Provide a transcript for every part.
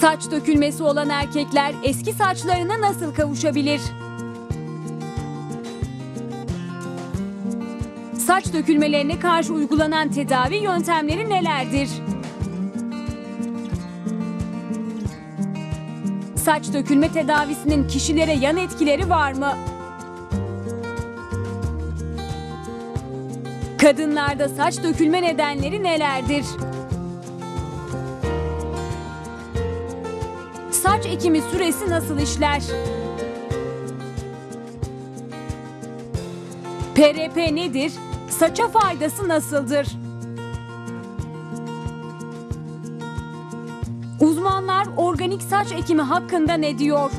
Saç dökülmesi olan erkekler eski saçlarına nasıl kavuşabilir? Saç dökülmelerine karşı uygulanan tedavi yöntemleri nelerdir? Saç dökülme tedavisinin kişilere yan etkileri var mı? Kadınlarda saç dökülme nedenleri nelerdir? saç ekimi süresi nasıl işler? PRP nedir? Saça faydası nasıldır? Uzmanlar organik saç ekimi hakkında ne diyor?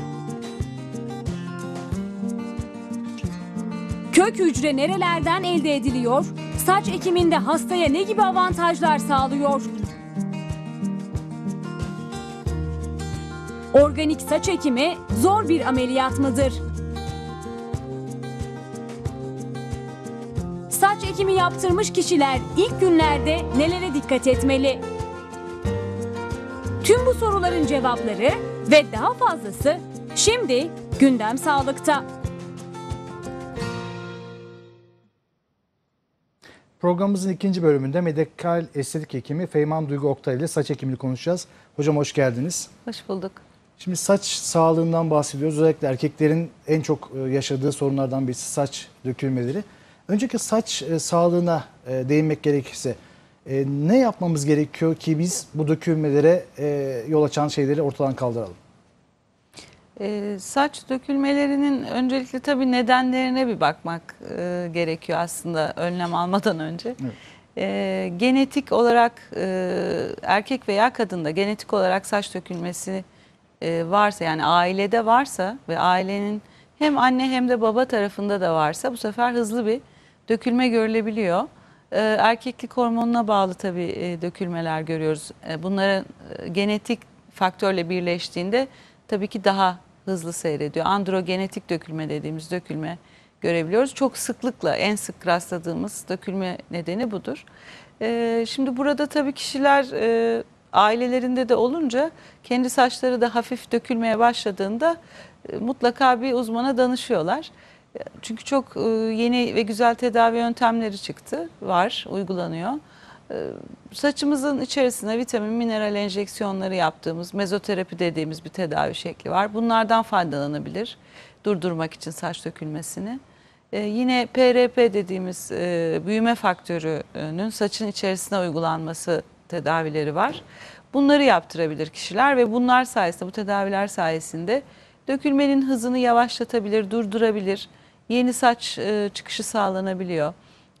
Kök hücre nerelerden elde ediliyor? Saç ekiminde hastaya ne gibi avantajlar sağlıyor? Organik saç ekimi zor bir ameliyat mıdır? Saç ekimi yaptırmış kişiler ilk günlerde nelere dikkat etmeli? Tüm bu soruların cevapları ve daha fazlası şimdi gündem sağlıkta. Programımızın ikinci bölümünde medikal estetik hekimi Feyman Duygu Oktay ile saç ekimini konuşacağız. Hocam hoş geldiniz. Hoş bulduk. Şimdi saç sağlığından bahsediyoruz. Özellikle erkeklerin en çok e, yaşadığı sorunlardan birisi saç dökülmeleri. Önceki saç e, sağlığına e, değinmek gerekirse ne yapmamız gerekiyor ki biz bu dökülmelere yol açan şeyleri ortadan kaldıralım? saç dökülmelerinin öncelikle tabii nedenlerine bir bakmak gerekiyor aslında önlem almadan önce. Evet. E, genetik olarak e, erkek veya kadında genetik olarak saç dökülmesi e, varsa yani ailede varsa ve ailenin hem anne hem de baba tarafında da varsa bu sefer hızlı bir dökülme görülebiliyor. E, erkeklik hormonuna bağlı tabii e, dökülmeler görüyoruz. E, bunlara genetik faktörle birleştiğinde tabii ki daha hızlı seyrediyor. Androgenetik dökülme dediğimiz dökülme görebiliyoruz. Çok sıklıkla en sık rastladığımız dökülme nedeni budur. şimdi burada tabii kişiler ailelerinde de olunca kendi saçları da hafif dökülmeye başladığında e, mutlaka bir uzmana danışıyorlar. Çünkü çok e, yeni ve güzel tedavi yöntemleri çıktı, var, uygulanıyor. E, saçımızın içerisine vitamin, mineral enjeksiyonları yaptığımız mezoterapi dediğimiz bir tedavi şekli var. Bunlardan faydalanabilir durdurmak için saç dökülmesini. yine PRP dediğimiz büyüme faktörünün saçın içerisine uygulanması tedavileri var. Bunları yaptırabilir kişiler ve bunlar sayesinde, bu tedaviler sayesinde dökülmenin hızını yavaşlatabilir, durdurabilir. Yeni saç e, çıkışı sağlanabiliyor.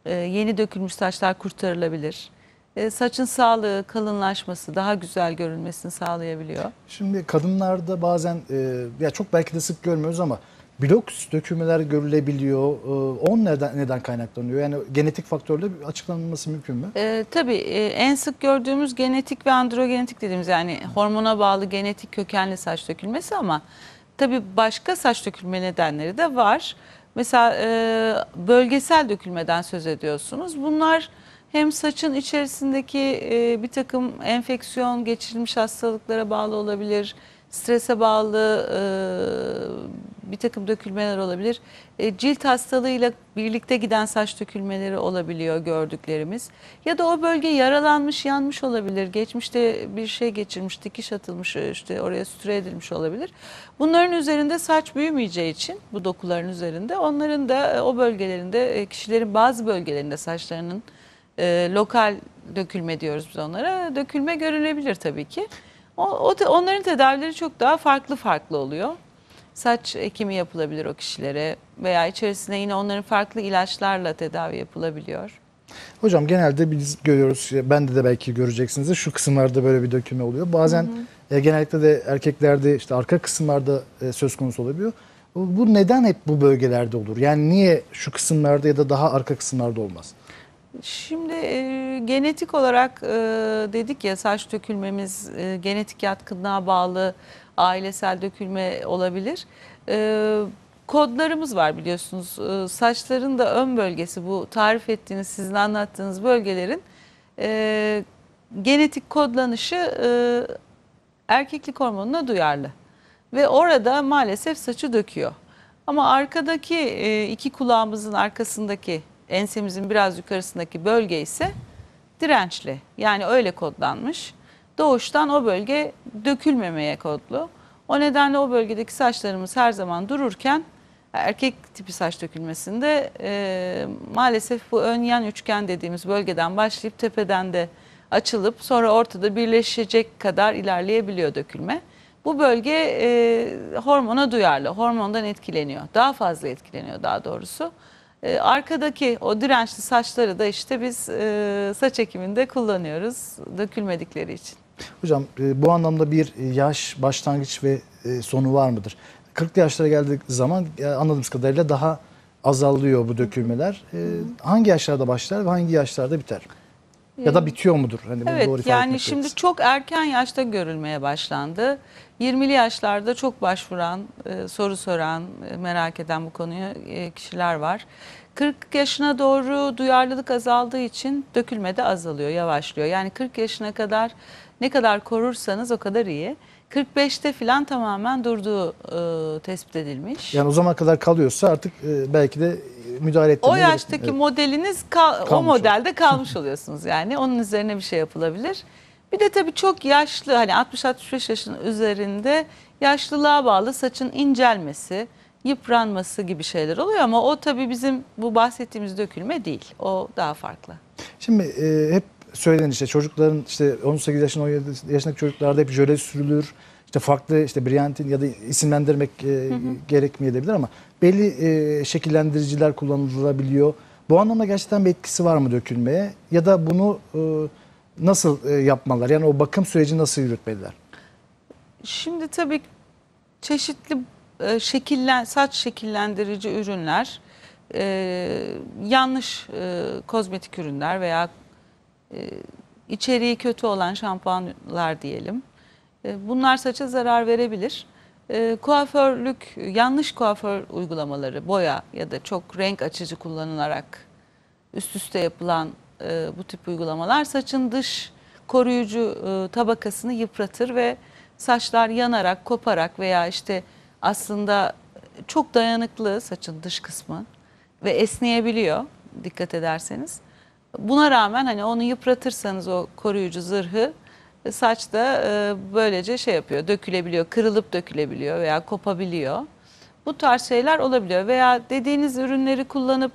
E, yeni dökülmüş saçlar kurtarılabilir. E, saçın sağlığı, kalınlaşması, daha güzel görünmesini sağlayabiliyor. Şimdi kadınlarda bazen e, ya çok belki de sık görmüyoruz ama blok dökümler görülebiliyor. E, ee, on neden, neden kaynaklanıyor? Yani genetik faktörle açıklanması mümkün mü? E, tabii e, en sık gördüğümüz genetik ve androgenetik dediğimiz yani hormona bağlı genetik kökenli saç dökülmesi ama tabii başka saç dökülme nedenleri de var. Mesela e, bölgesel dökülmeden söz ediyorsunuz. Bunlar hem saçın içerisindeki e, bir takım enfeksiyon geçirilmiş hastalıklara bağlı olabilir, strese bağlı e, bir takım dökülmeler olabilir. E, cilt hastalığıyla birlikte giden saç dökülmeleri olabiliyor gördüklerimiz. Ya da o bölge yaralanmış, yanmış olabilir. Geçmişte bir şey geçirmiş, dikiş atılmış, e, işte oraya süre edilmiş olabilir. Bunların üzerinde saç büyümeyeceği için bu dokuların üzerinde onların da e, o bölgelerinde e, kişilerin bazı bölgelerinde saçlarının e, lokal dökülme diyoruz biz onlara. Dökülme görülebilir tabii ki. O, o onların tedavileri çok daha farklı farklı oluyor saç ekimi yapılabilir o kişilere veya içerisinde yine onların farklı ilaçlarla tedavi yapılabiliyor. Hocam genelde biz görüyoruz, ben de de belki göreceksiniz de şu kısımlarda böyle bir döküme oluyor. Bazen hı hı. E, genellikle de erkeklerde işte arka kısımlarda e, söz konusu olabiliyor. Bu neden hep bu bölgelerde olur? Yani niye şu kısımlarda ya da daha arka kısımlarda olmaz? Şimdi e, genetik olarak dedik ya saç dökülmemiz genetik yatkınlığa bağlı ailesel dökülme olabilir. E, kodlarımız var biliyorsunuz. E, saçların da ön bölgesi bu tarif ettiğiniz, sizin anlattığınız bölgelerin e, genetik kodlanışı e, erkeklik hormonuna duyarlı. Ve orada maalesef saçı döküyor. Ama arkadaki e, iki kulağımızın arkasındaki ensemizin biraz yukarısındaki bölge ise dirençli. Yani öyle kodlanmış doğuştan o bölge dökülmemeye kodlu. O nedenle o bölgedeki saçlarımız her zaman dururken erkek tipi saç dökülmesinde e, maalesef bu ön yan üçgen dediğimiz bölgeden başlayıp tepeden de açılıp sonra ortada birleşecek kadar ilerleyebiliyor dökülme. Bu bölge e, hormona duyarlı, hormondan etkileniyor. Daha fazla etkileniyor daha doğrusu. E, arkadaki o dirençli saçları da işte biz e, saç ekiminde kullanıyoruz dökülmedikleri için. Hocam e, bu anlamda bir e, yaş başlangıç ve e, sonu var mıdır? 40 yaşlara geldik zaman anladığımız kadarıyla daha azalıyor bu dökülmeler. Hangi yaşlarda başlar ve hangi yaşlarda biter? Ya da bitiyor mudur? Hani evet doğru yani şimdi gerekirse. çok erken yaşta görülmeye başlandı. 20'li yaşlarda çok başvuran, soru soran, merak eden bu konuyu kişiler var. 40 yaşına doğru duyarlılık azaldığı için dökülme de azalıyor, yavaşlıyor. Yani 40 yaşına kadar ne kadar korursanız o kadar iyi. 45'te filan tamamen durduğu e, tespit edilmiş. Yani o zaman kadar kalıyorsa artık e, belki de e, müdahale ettirmeye O yaştaki evet. modeliniz kal kalmış o modelde olur. kalmış oluyorsunuz yani. Onun üzerine bir şey yapılabilir. Bir de tabii çok yaşlı hani 60-65 yaşın üzerinde yaşlılığa bağlı saçın incelmesi, yıpranması gibi şeyler oluyor ama o tabii bizim bu bahsettiğimiz dökülme değil. O daha farklı. Şimdi e, hep söylenen işte çocukların işte 18 yaşında 17 yaşındaki çocuklarda hep jöle sürülür. İşte farklı işte briyantin ya da isimlendirmek e, gerekmeyebilir ama belli e, şekillendiriciler kullanılabiliyor. Bu anlamda gerçekten bir etkisi var mı dökülmeye ya da bunu e, nasıl e, yapmalar yani o bakım süreci nasıl yürütmeliler? Şimdi tabii çeşitli e, şekillen saç şekillendirici ürünler e, yanlış e, kozmetik ürünler veya e, içeriği kötü olan şampuanlar diyelim. Ee, bunlar saça zarar verebilir. Ee, kuaförlük, yanlış kuaför uygulamaları, boya ya da çok renk açıcı kullanılarak üst üste yapılan e, bu tip uygulamalar saçın dış koruyucu e, tabakasını yıpratır ve saçlar yanarak, koparak veya işte aslında çok dayanıklı saçın dış kısmı ve esneyebiliyor dikkat ederseniz. Buna rağmen hani onu yıpratırsanız o koruyucu zırhı e, saç da e, böylece şey yapıyor, dökülebiliyor, kırılıp dökülebiliyor veya kopabiliyor. Bu tarz şeyler olabiliyor veya dediğiniz ürünleri kullanıp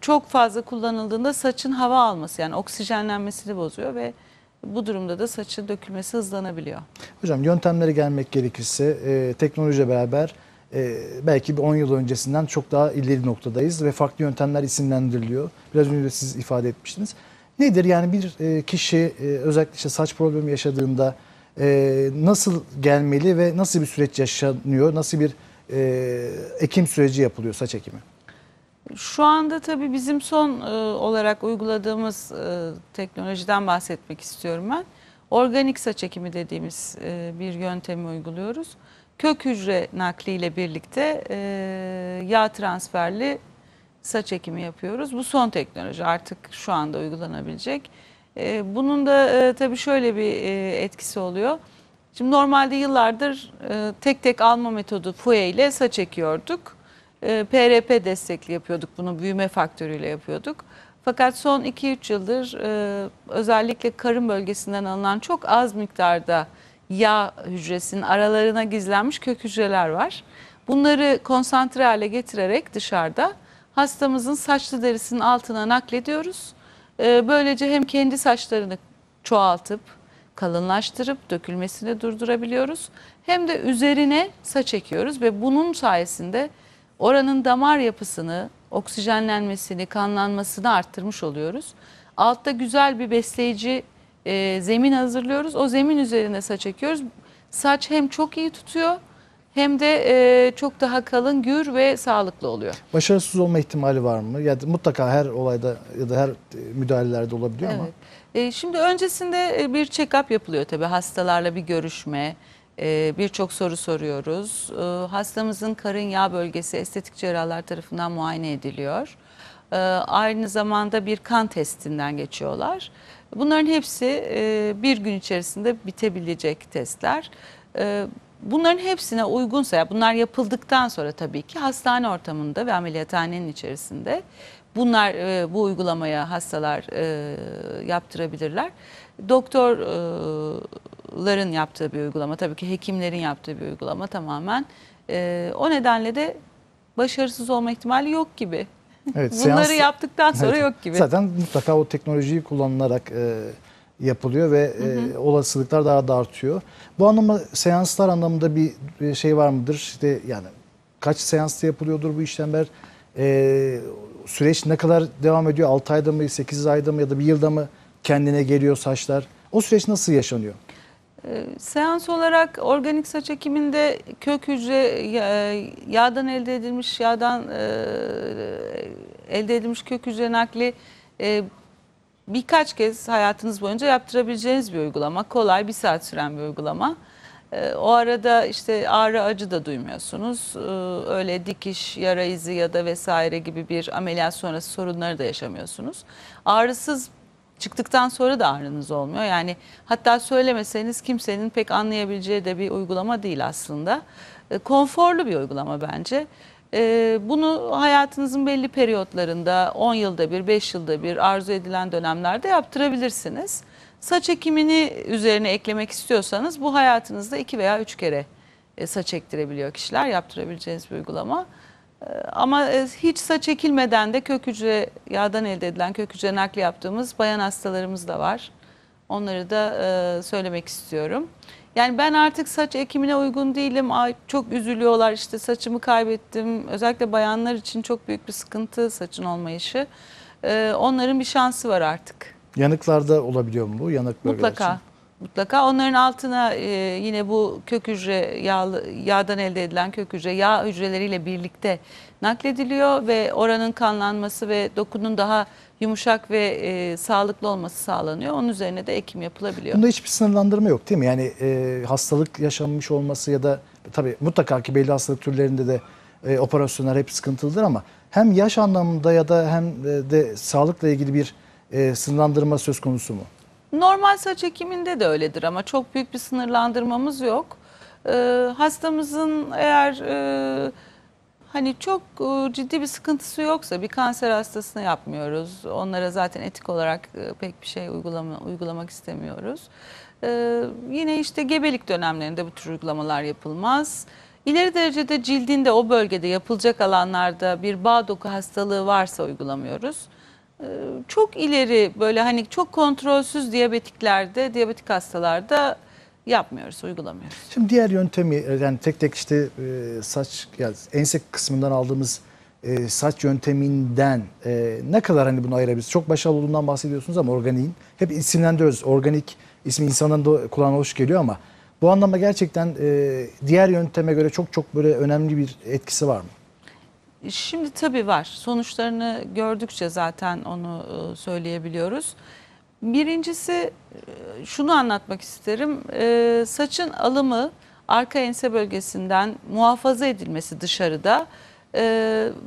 çok fazla kullanıldığında saçın hava alması yani oksijenlenmesini bozuyor ve bu durumda da saçın dökülmesi hızlanabiliyor. Hocam yöntemlere gelmek gerekirse e, teknolojiyle beraber ee, belki bir 10 yıl öncesinden çok daha ileri noktadayız ve farklı yöntemler isimlendiriliyor. Biraz önce siz ifade etmiştiniz. Nedir yani bir e, kişi e, özellikle işte saç problemi yaşadığında e, nasıl gelmeli ve nasıl bir süreç yaşanıyor, nasıl bir ekim süreci yapılıyor saç ekimi? Şu anda tabii bizim son olarak uyguladığımız teknolojiden bahsetmek istiyorum ben. Organik saç ekimi dediğimiz bir yöntemi uyguluyoruz kök hücre nakliyle birlikte e, yağ transferli saç ekimi yapıyoruz. Bu son teknoloji artık şu anda uygulanabilecek. E, bunun da e, tabii şöyle bir e, etkisi oluyor. Şimdi normalde yıllardır e, tek tek alma metodu FUE ile saç ekiyorduk. E, PRP destekli yapıyorduk bunu büyüme faktörüyle yapıyorduk. Fakat son 2-3 yıldır e, özellikle karın bölgesinden alınan çok az miktarda yağ hücresinin aralarına gizlenmiş kök hücreler var. Bunları konsantre hale getirerek dışarıda hastamızın saçlı derisinin altına naklediyoruz. Ee, böylece hem kendi saçlarını çoğaltıp kalınlaştırıp dökülmesini durdurabiliyoruz. Hem de üzerine saç ekiyoruz ve bunun sayesinde oranın damar yapısını, oksijenlenmesini, kanlanmasını arttırmış oluyoruz. Altta güzel bir besleyici e, zemin hazırlıyoruz. O zemin üzerine saç ekiyoruz. Saç hem çok iyi tutuyor hem de e, çok daha kalın, gür ve sağlıklı oluyor. Başarısız olma ihtimali var mı? Ya mutlaka her olayda ya da her e, müdahalelerde olabiliyor evet. ama. E, şimdi öncesinde e, bir check-up yapılıyor tabii. Hastalarla bir görüşme, e, birçok soru soruyoruz. E, hastamızın karın yağ bölgesi estetik cerrahlar tarafından muayene ediliyor. E, aynı zamanda bir kan testinden geçiyorlar. Bunların hepsi e, bir gün içerisinde bitebilecek testler. E, bunların hepsine uygunsa, bunlar yapıldıktan sonra tabii ki hastane ortamında ve ameliyathanenin içerisinde bunlar e, bu uygulamaya hastalar yaptırabilirler. Doktorların yaptığı bir uygulama, tabii ki hekimlerin yaptığı bir uygulama tamamen. o nedenle de başarısız olma ihtimali yok gibi. Evet, Bunları seans, yaptıktan sonra evet, yok gibi. Zaten mutlaka o teknolojiyi kullanılarak e, yapılıyor ve hı hı. E, olasılıklar daha da artıyor. Bu anlamda seanslar anlamında bir, bir şey var mıdır? İşte yani kaç seansta yapılıyordur bu işlemler? E, süreç ne kadar devam ediyor? 6 ayda mı, 8 ayda mı ya da bir yılda mı kendine geliyor saçlar? O süreç nasıl yaşanıyor? Ee, seans olarak organik saç ekiminde kök hücre e, yağdan elde edilmiş yağdan e, elde edilmiş kök hücre nakli e, birkaç kez hayatınız boyunca yaptırabileceğiniz bir uygulama. Kolay bir saat süren bir uygulama. O arada işte ağrı acı da duymuyorsunuz. Öyle dikiş, yara izi ya da vesaire gibi bir ameliyat sonrası sorunları da yaşamıyorsunuz. Ağrısız çıktıktan sonra da ağrınız olmuyor. Yani hatta söylemeseniz kimsenin pek anlayabileceği de bir uygulama değil aslında. E, konforlu bir uygulama bence. E, bunu hayatınızın belli periyotlarında 10 yılda bir, 5 yılda bir arzu edilen dönemlerde yaptırabilirsiniz. Saç ekimini üzerine eklemek istiyorsanız bu hayatınızda 2 veya 3 kere e, saç ektirebiliyor kişiler. Yaptırabileceğiniz bir uygulama. Ee, ama e, hiç saç ekilmeden de kök hücre yağdan elde edilen kök hücre nakli yaptığımız bayan hastalarımız da var. Onları da e, söylemek istiyorum. Yani ben artık saç ekimine uygun değilim. Ay, çok üzülüyorlar işte saçımı kaybettim. Özellikle bayanlar için çok büyük bir sıkıntı saçın olmayışı. Ee, onların bir şansı var artık. Yanıklarda olabiliyor mu bu? Yanık Mutlaka. Için. Mutlaka onların altına e, yine bu kök hücre yağlı, yağdan elde edilen kök hücre yağ hücreleriyle birlikte naklediliyor ve oranın kanlanması ve dokunun daha yumuşak ve e, sağlıklı olması sağlanıyor. Onun üzerine de ekim yapılabiliyor. Bunda hiçbir sınırlandırma yok değil mi? Yani e, hastalık yaşanmış olması ya da tabii mutlaka ki belli hastalık türlerinde de e, operasyonlar hep sıkıntılıdır ama hem yaş anlamında ya da hem de, de sağlıkla ilgili bir e, sınırlandırma söz konusu mu? Normal saç ekiminde de öyledir ama çok büyük bir sınırlandırmamız yok. E, hastamızın eğer e, hani çok e, ciddi bir sıkıntısı yoksa bir kanser hastasını yapmıyoruz. Onlara zaten etik olarak e, pek bir şey uygulama, uygulamak istemiyoruz. E, yine işte gebelik dönemlerinde bu tür uygulamalar yapılmaz. İleri derecede cildinde o bölgede yapılacak alanlarda bir bağ doku hastalığı varsa uygulamıyoruz. Ee, çok ileri böyle hani çok kontrolsüz diyabetiklerde, diyabetik hastalarda yapmıyoruz, uygulamıyoruz. Şimdi diğer yöntemi e, yani tek tek işte e, saç yani ense kısmından aldığımız e, saç yönteminden ne kadar hani bunu ayırabiliriz? Çok başarılı olduğundan bahsediyorsunuz ama organiğin hep isimlendiriyoruz. Organik ismi insanın da kulağına hoş geliyor ama bu anlamda gerçekten diğer yönteme göre çok çok böyle önemli bir etkisi var mı? Şimdi tabii var. Sonuçlarını gördükçe zaten onu e, söyleyebiliyoruz. Birincisi e, şunu anlatmak isterim. E, saçın alımı arka ense bölgesinden muhafaza edilmesi dışarıda.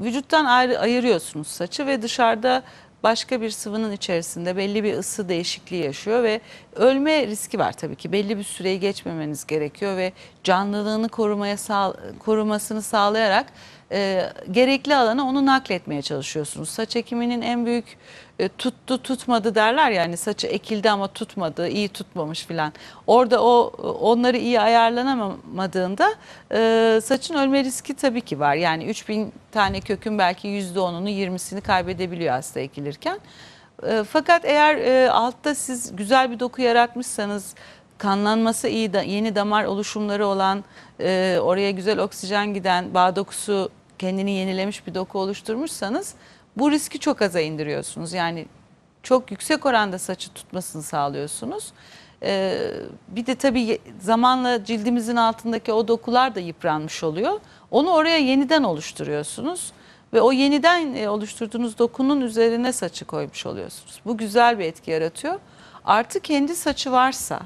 Vücuttan ayrı, ayırıyorsunuz saçı ve dışarıda başka bir sıvının içerisinde belli bir ısı değişikliği yaşıyor ve ölme riski var tabii ki. Belli bir süreyi geçmemeniz gerekiyor ve canlılığını korumaya sağ, korumasını sağlayarak e, gerekli alana onu nakletmeye çalışıyorsunuz. Saç ekiminin en büyük e, tuttu tutmadı derler yani saçı ekildi ama tutmadı iyi tutmamış filan. Orada o onları iyi ayarlanamadığında e, saçın ölme riski tabii ki var. Yani 3000 tane kökün belki %10'unu 20'sini kaybedebiliyor hasta ekilirken. E, fakat eğer e, altta siz güzel bir doku yaratmışsanız kanlanması iyi yeni damar oluşumları olan e, oraya güzel oksijen giden bağ dokusu kendini yenilemiş bir doku oluşturmuşsanız bu riski çok aza indiriyorsunuz. Yani çok yüksek oranda saçı tutmasını sağlıyorsunuz. Ee, bir de tabii zamanla cildimizin altındaki o dokular da yıpranmış oluyor. Onu oraya yeniden oluşturuyorsunuz ve o yeniden e, oluşturduğunuz dokunun üzerine saçı koymuş oluyorsunuz. Bu güzel bir etki yaratıyor. Artı kendi saçı varsa,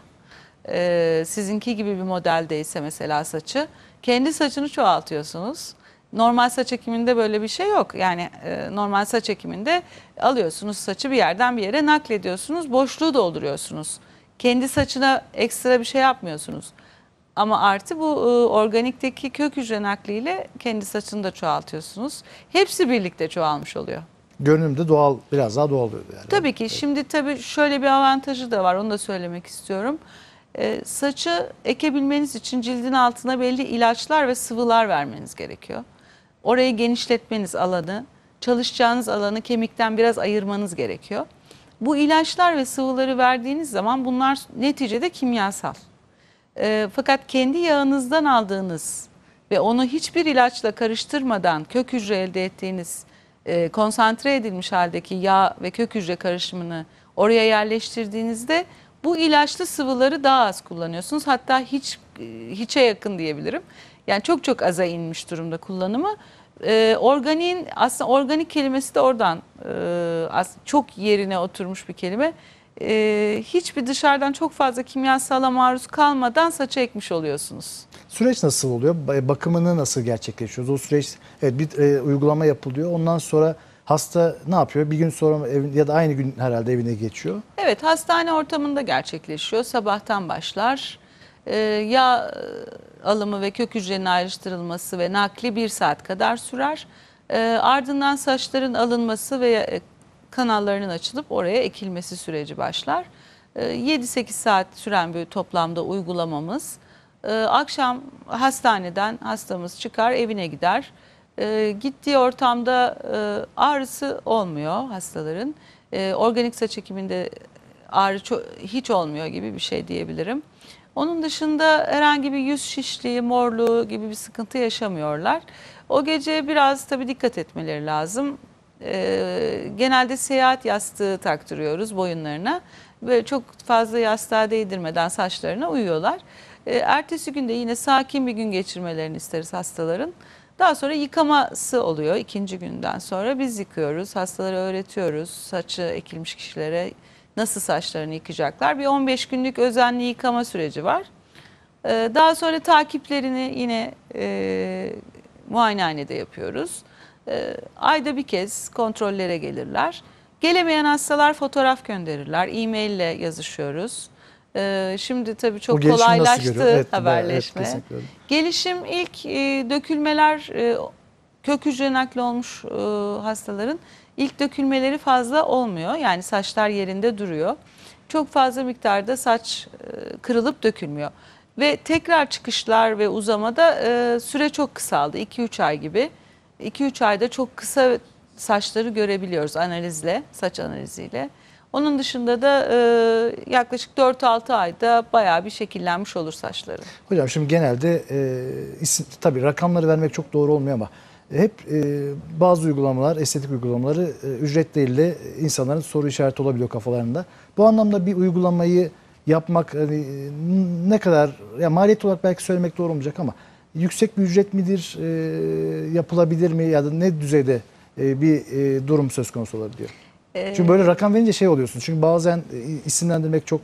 e, sizinki gibi bir modeldeyse mesela saçı, kendi saçını çoğaltıyorsunuz. Normal saç ekiminde böyle bir şey yok. Yani e, normal saç ekiminde alıyorsunuz saçı bir yerden bir yere naklediyorsunuz. Boşluğu dolduruyorsunuz. Kendi saçına ekstra bir şey yapmıyorsunuz. Ama artı bu e, organikteki kök hücre nakliyle kendi saçını da çoğaltıyorsunuz. Hepsi birlikte çoğalmış oluyor. Görünümde doğal, biraz daha doğal oluyor yani. Tabii ki. Şimdi tabii şöyle bir avantajı da var. Onu da söylemek istiyorum. E, saçı ekebilmeniz için cildin altına belli ilaçlar ve sıvılar vermeniz gerekiyor. Orayı genişletmeniz alanı, çalışacağınız alanı kemikten biraz ayırmanız gerekiyor. Bu ilaçlar ve sıvıları verdiğiniz zaman bunlar neticede kimyasal. E, fakat kendi yağınızdan aldığınız ve onu hiçbir ilaçla karıştırmadan kök hücre elde ettiğiniz e, konsantre edilmiş haldeki yağ ve kök hücre karışımını oraya yerleştirdiğinizde bu ilaçlı sıvıları daha az kullanıyorsunuz. Hatta hiç hiçe yakın diyebilirim. Yani çok çok aza inmiş durumda kullanımı. Ee, organiğin aslında organik kelimesi de oradan e, çok yerine oturmuş bir kelime. Ee, hiçbir dışarıdan çok fazla kimyasala maruz kalmadan saça ekmiş oluyorsunuz. Süreç nasıl oluyor? Bakımını nasıl gerçekleşiyor? O süreç evet bir e, uygulama yapılıyor. Ondan sonra Hasta ne yapıyor? Bir gün sonra ev, ya da aynı gün herhalde evine geçiyor. Evet hastane ortamında gerçekleşiyor. Sabahtan başlar. Ee, ya alımı ve kök hücrenin ayrıştırılması ve nakli bir saat kadar sürer. E, ardından saçların alınması ve e, kanallarının açılıp oraya ekilmesi süreci başlar. E, ee, 7-8 saat süren bir toplamda uygulamamız. E, akşam hastaneden hastamız çıkar evine gider. E, gittiği ortamda e, ağrısı olmuyor hastaların. E, organik saç ekiminde ağrı hiç olmuyor gibi bir şey diyebilirim. Onun dışında herhangi bir yüz şişliği, morluğu gibi bir sıkıntı yaşamıyorlar. O gece biraz tabii dikkat etmeleri lazım. Ee, genelde seyahat yastığı taktırıyoruz boyunlarına. ve çok fazla yastığa değdirmeden saçlarına uyuyorlar. Ee, ertesi günde yine sakin bir gün geçirmelerini isteriz hastaların. Daha sonra yıkaması oluyor ikinci günden sonra. Biz yıkıyoruz, hastalara öğretiyoruz. Saçı ekilmiş kişilere nasıl saçlarını yıkacaklar? Bir 15 günlük özenli yıkama süreci var. Ee, daha sonra takiplerini yine e, muayenehanede yapıyoruz. Ee, ayda bir kez kontrollere gelirler. Gelemeyen hastalar fotoğraf gönderirler. E-mail ile yazışıyoruz. Ee, şimdi tabii çok kolaylaştı evet, haberleşme. Evet, gelişim ilk e, dökülmeler e, kök hücre nakli olmuş e, hastaların İlk dökülmeleri fazla olmuyor. Yani saçlar yerinde duruyor. Çok fazla miktarda saç e, kırılıp dökülmüyor. Ve tekrar çıkışlar ve uzamada e, süre çok kısaldı. 2-3 ay gibi. 2-3 ayda çok kısa saçları görebiliyoruz analizle, saç analiziyle. Onun dışında da e, yaklaşık 4-6 ayda bayağı bir şekillenmiş olur saçları. Hocam şimdi genelde e, isim, tabii rakamları vermek çok doğru olmuyor ama hep e, bazı uygulamalar, estetik uygulamaları e, ücret değil de insanların soru işareti olabiliyor kafalarında. Bu anlamda bir uygulamayı yapmak hani, ne kadar, ya maliyet olarak belki söylemek doğru olmayacak ama yüksek bir ücret midir, e, yapılabilir mi ya da ne düzeyde e, bir e, durum söz konusu olabiliyor? Ee, çünkü böyle rakam verince şey oluyorsun. Çünkü bazen e, isimlendirmek çok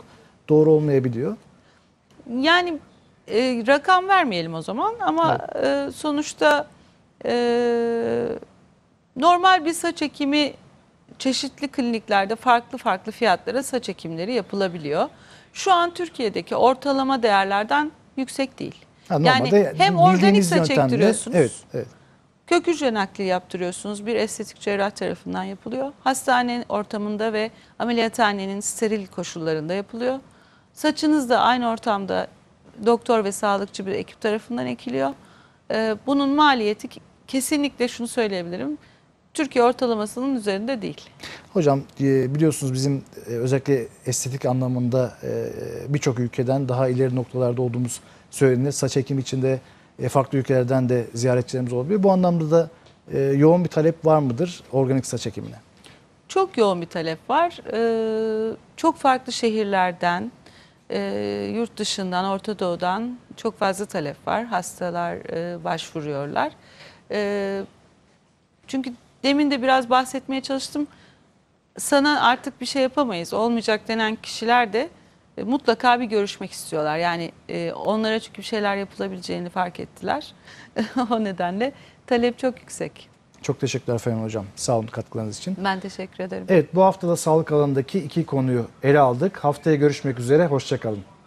doğru olmayabiliyor. Yani e, rakam vermeyelim o zaman ama evet. e, sonuçta ee, normal bir saç ekimi çeşitli kliniklerde farklı farklı fiyatlara saç ekimleri yapılabiliyor. Şu an Türkiye'deki ortalama değerlerden yüksek değil. Ha, yani hem organik saç yöntemde, ektiriyorsunuz. Evet, evet. Kök hücre nakli yaptırıyorsunuz. Bir estetik cerrah tarafından yapılıyor. Hastane ortamında ve ameliyathanenin steril koşullarında yapılıyor. Saçınız da aynı ortamda doktor ve sağlıkçı bir ekip tarafından ekiliyor. Ee, bunun maliyeti kesinlikle şunu söyleyebilirim. Türkiye ortalamasının üzerinde değil. Hocam e, biliyorsunuz bizim e, özellikle estetik anlamında e, birçok ülkeden daha ileri noktalarda olduğumuz söylenir. Saç ekim için de farklı ülkelerden de ziyaretçilerimiz olabilir. Bu anlamda da yoğun bir talep var mıdır organik saç ekimine? Çok yoğun bir talep var. Çok farklı şehirlerden, yurt dışından, Orta Doğu'dan çok fazla talep var. Hastalar başvuruyorlar. E, çünkü demin de biraz bahsetmeye çalıştım. Sana artık bir şey yapamayız. Olmayacak denen kişiler de e, mutlaka bir görüşmek istiyorlar. Yani e, onlara çünkü bir şeyler yapılabileceğini fark ettiler. o nedenle talep çok yüksek. Çok teşekkürler Feyyum Hocam. Sağ olun katkılarınız için. Ben teşekkür ederim. Evet bu haftada sağlık alanındaki iki konuyu ele aldık. Haftaya görüşmek üzere. Hoşçakalın.